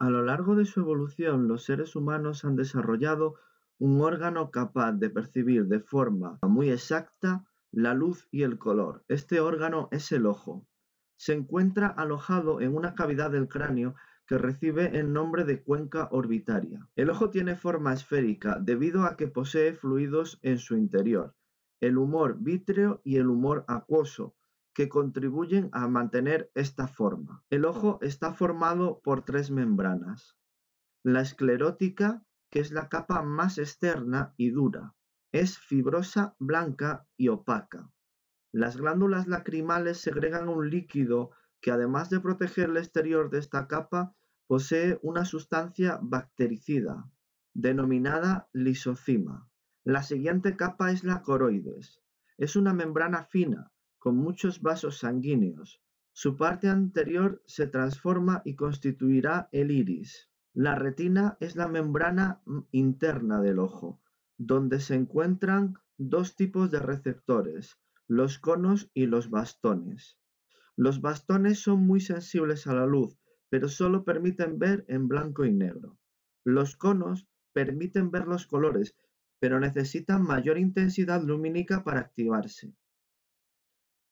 A lo largo de su evolución, los seres humanos han desarrollado un órgano capaz de percibir de forma muy exacta la luz y el color. Este órgano es el ojo. Se encuentra alojado en una cavidad del cráneo que recibe el nombre de cuenca orbitaria. El ojo tiene forma esférica debido a que posee fluidos en su interior el humor vítreo y el humor acuoso, que contribuyen a mantener esta forma. El ojo está formado por tres membranas. La esclerótica, que es la capa más externa y dura, es fibrosa, blanca y opaca. Las glándulas lacrimales segregan un líquido que además de proteger el exterior de esta capa, posee una sustancia bactericida, denominada lisocima. La siguiente capa es la coroides. Es una membrana fina, con muchos vasos sanguíneos. Su parte anterior se transforma y constituirá el iris. La retina es la membrana mm, interna del ojo, donde se encuentran dos tipos de receptores, los conos y los bastones. Los bastones son muy sensibles a la luz, pero solo permiten ver en blanco y negro. Los conos permiten ver los colores, pero necesitan mayor intensidad lumínica para activarse.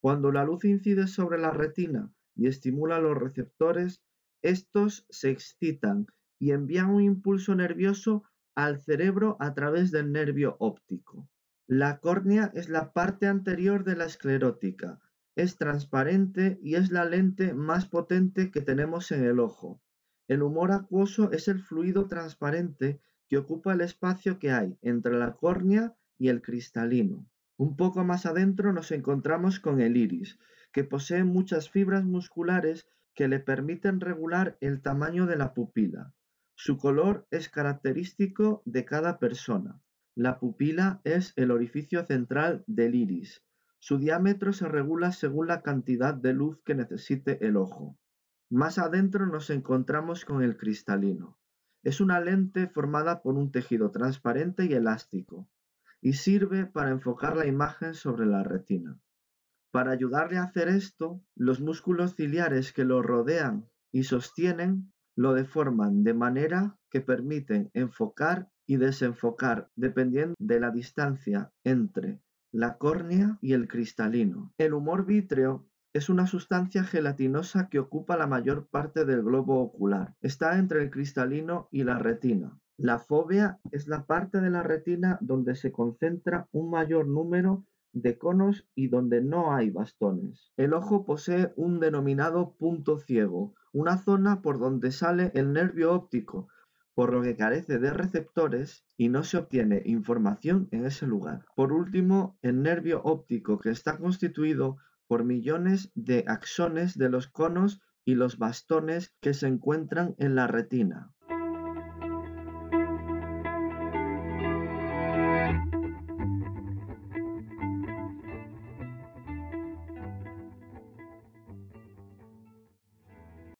Cuando la luz incide sobre la retina y estimula los receptores, estos se excitan y envían un impulso nervioso al cerebro a través del nervio óptico. La córnea es la parte anterior de la esclerótica, es transparente y es la lente más potente que tenemos en el ojo. El humor acuoso es el fluido transparente que ocupa el espacio que hay entre la córnea y el cristalino. Un poco más adentro nos encontramos con el iris, que posee muchas fibras musculares que le permiten regular el tamaño de la pupila. Su color es característico de cada persona. La pupila es el orificio central del iris. Su diámetro se regula según la cantidad de luz que necesite el ojo. Más adentro nos encontramos con el cristalino. Es una lente formada por un tejido transparente y elástico y sirve para enfocar la imagen sobre la retina. Para ayudarle a hacer esto, los músculos ciliares que lo rodean y sostienen lo deforman de manera que permiten enfocar y desenfocar dependiendo de la distancia entre la córnea y el cristalino. El humor vítreo es una sustancia gelatinosa que ocupa la mayor parte del globo ocular. Está entre el cristalino y la retina. La fóvea es la parte de la retina donde se concentra un mayor número de conos y donde no hay bastones. El ojo posee un denominado punto ciego, una zona por donde sale el nervio óptico, por lo que carece de receptores y no se obtiene información en ese lugar. Por último, el nervio óptico, que está constituido por millones de axones de los conos y los bastones que se encuentran en la retina.